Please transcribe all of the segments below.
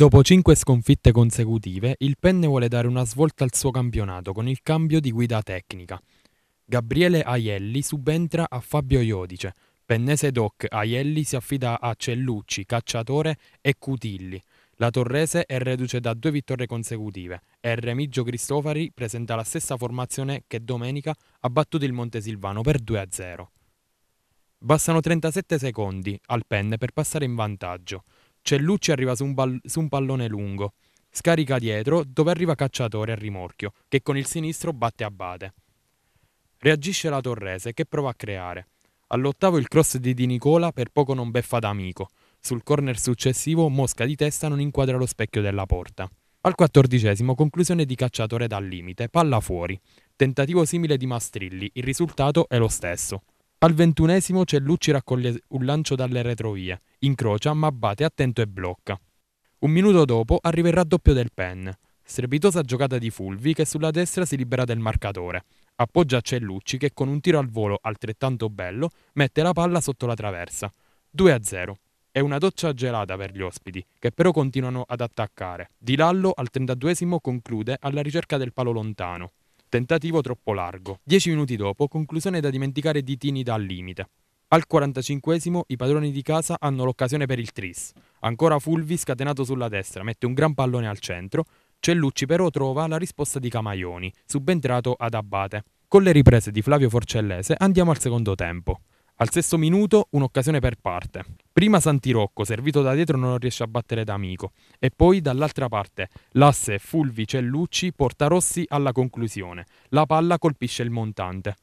Dopo cinque sconfitte consecutive, il Penne vuole dare una svolta al suo campionato con il cambio di guida tecnica. Gabriele Aielli subentra a Fabio Iodice. Pennese Doc Aielli si affida a Cellucci, Cacciatore e Cutilli. La Torrese è reduce da due vittorie consecutive e Remigio Cristofari presenta la stessa formazione che domenica ha battuto il Montesilvano per 2-0. Bastano 37 secondi al Penne per passare in vantaggio. Cellucci arriva su un, ball- su un pallone lungo, scarica dietro dove arriva Cacciatore a rimorchio, che con il sinistro batte Abate. Reagisce la Torrese che prova a creare. All'ottavo il cross di Di Nicola per poco non beffa d'amico. Sul corner successivo Mosca di testa non inquadra lo specchio della porta. Al quattordicesimo conclusione di Cacciatore dal limite, palla fuori. Tentativo simile di Mastrilli, il risultato è lo stesso. Al ventunesimo Cellucci raccoglie un lancio dalle retrovie, incrocia ma batte attento e blocca. Un minuto dopo arriva il raddoppio del Pen. Strepitosa giocata di Fulvi che sulla destra si libera del marcatore. Appoggia Cellucci che con un tiro al volo altrettanto bello mette la palla sotto la traversa. 2 0. È una doccia gelata per gli ospiti, che però continuano ad attaccare. Di Lallo al 32 conclude alla ricerca del palo lontano. Tentativo troppo largo. Dieci minuti dopo, conclusione da dimenticare di Tini dal limite. Al 45 i padroni di casa hanno l'occasione per il tris. Ancora Fulvi scatenato sulla destra, mette un gran pallone al centro. Cellucci però trova la risposta di Camaioni, subentrato ad Abate. Con le riprese di Flavio Forcellese andiamo al secondo tempo. Al sesto minuto un'occasione per parte. Prima Santirocco, servito da dietro, non riesce a battere D'Amico. E poi dall'altra parte, l'asse Fulvi Cellucci porta Rossi alla conclusione. La palla colpisce il montante.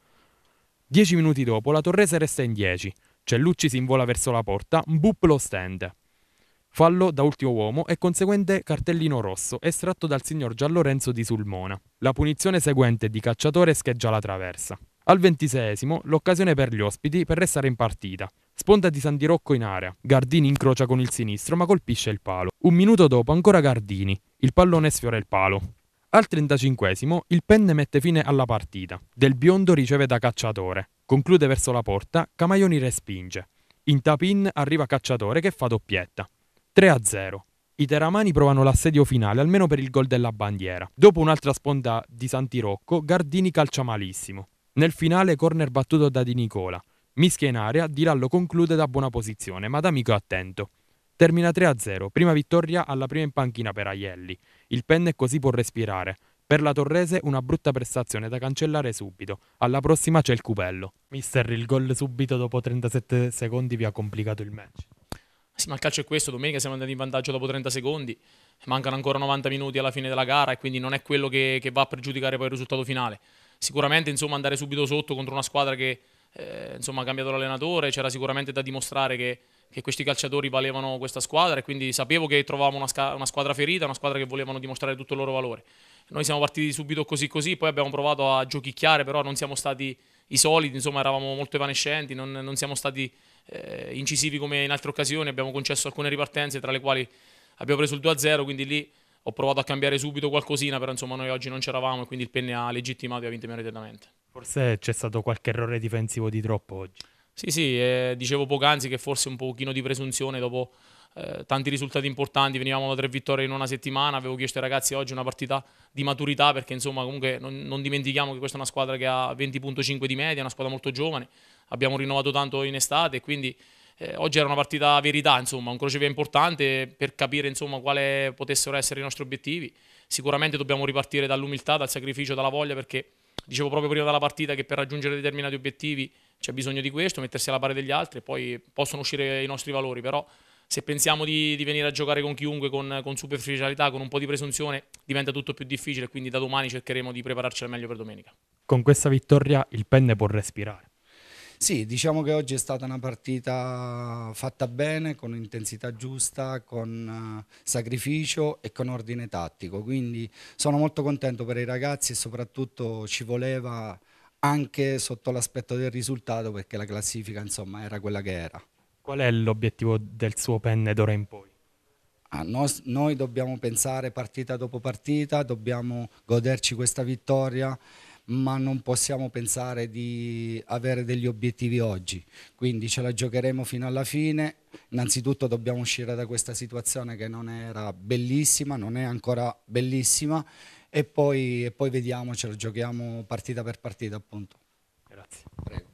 Dieci minuti dopo la Torrese resta in dieci. Cellucci si invola verso la porta, Bup lo stende. Fallo da ultimo uomo e conseguente cartellino rosso estratto dal signor Gianlorenzo di Sulmona. La punizione seguente di cacciatore scheggia la traversa. Al ventisesimo, l'occasione per gli ospiti per restare in partita. Sponda di San Di Rocco in area. Gardini incrocia con il sinistro ma colpisce il palo. Un minuto dopo ancora Gardini. Il pallone sfiora il palo. Al trentacinquesimo, il penne mette fine alla partita. Del Biondo riceve da cacciatore. Conclude verso la porta, Camaioni respinge. In tapin arriva cacciatore che fa doppietta. 3-0. I teramani provano l'assedio finale almeno per il gol della bandiera. Dopo un'altra sponda di Rocco, Gardini calcia malissimo. Nel finale corner battuto da Di Nicola. Mischia in area, Di Lallo conclude da buona posizione, ma D'Amico è attento. Termina 3-0, prima vittoria alla prima in panchina per Aielli. Il penne così può respirare. Per la Torrese una brutta prestazione da cancellare subito. Alla prossima c'è il cupello. Mister, il gol subito dopo 37 secondi vi ha complicato il match. Sì, ma il calcio è questo, domenica siamo andati in vantaggio dopo 30 secondi, mancano ancora 90 minuti alla fine della gara e quindi non è quello che, che va a pregiudicare poi il risultato finale sicuramente insomma, andare subito sotto contro una squadra che eh, insomma, ha cambiato l'allenatore, c'era sicuramente da dimostrare che, che, questi calciatori valevano questa squadra e quindi sapevo che trovavamo una, una, squadra ferita, una squadra che volevano dimostrare tutto il loro valore. Noi siamo partiti subito così così, poi abbiamo provato a giochicchiare, però non siamo stati i soliti, insomma, eravamo molto evanescenti, non, non siamo stati eh, incisivi come in altre occasioni, abbiamo concesso alcune ripartenze tra le quali abbiamo preso il 2-0, quindi lì ho provato a cambiare subito qualcosina, però insomma noi oggi non c'eravamo e quindi il penne ha legittimato e ha vinto meritatamente. Forse c'è stato qualche errore difensivo di troppo oggi. Sì, sì, eh, dicevo poc'anzi che forse un pochino di presunzione dopo eh, tanti risultati importanti, venivamo da tre vittorie in una settimana, avevo chiesto ai ragazzi oggi una partita di maturità perché insomma comunque non, non dimentichiamo che questa è una squadra che ha 20.5 di media, una squadra molto giovane, abbiamo rinnovato tanto in estate e quindi eh, oggi era una partita verità, insomma, un crocevia importante per capire insomma, quale potessero essere i nostri obiettivi. Sicuramente dobbiamo ripartire dall'umiltà, dal sacrificio, dalla voglia, perché dicevo proprio prima della partita che per raggiungere determinati obiettivi c'è bisogno di questo, mettersi alla pari degli altri e poi possono uscire i nostri valori, però se pensiamo di, di venire a giocare con chiunque, con, con, superficialità, con un po' di presunzione, diventa tutto più difficile, quindi da domani cercheremo di prepararci al meglio per domenica. Con questa vittoria il penne può respirare. Sì, diciamo che oggi è stata una partita fatta bene, con intensità giusta, con eh, sacrificio e con ordine tattico, quindi sono molto contento per i ragazzi e soprattutto ci voleva anche sotto l'aspetto del risultato perché la classifica insomma era quella che era. Qual è l'obiettivo del suo penne d'ora in poi? Ah, no, noi dobbiamo pensare partita dopo partita, dobbiamo goderci questa vittoria ma non possiamo pensare di avere degli obiettivi oggi. Quindi ce la giocheremo fino alla fine. Innanzitutto dobbiamo uscire da questa situazione che non era bellissima, non è ancora bellissima, e poi, e poi vediamo, ce la giochiamo partita per partita appunto. Grazie. Prego.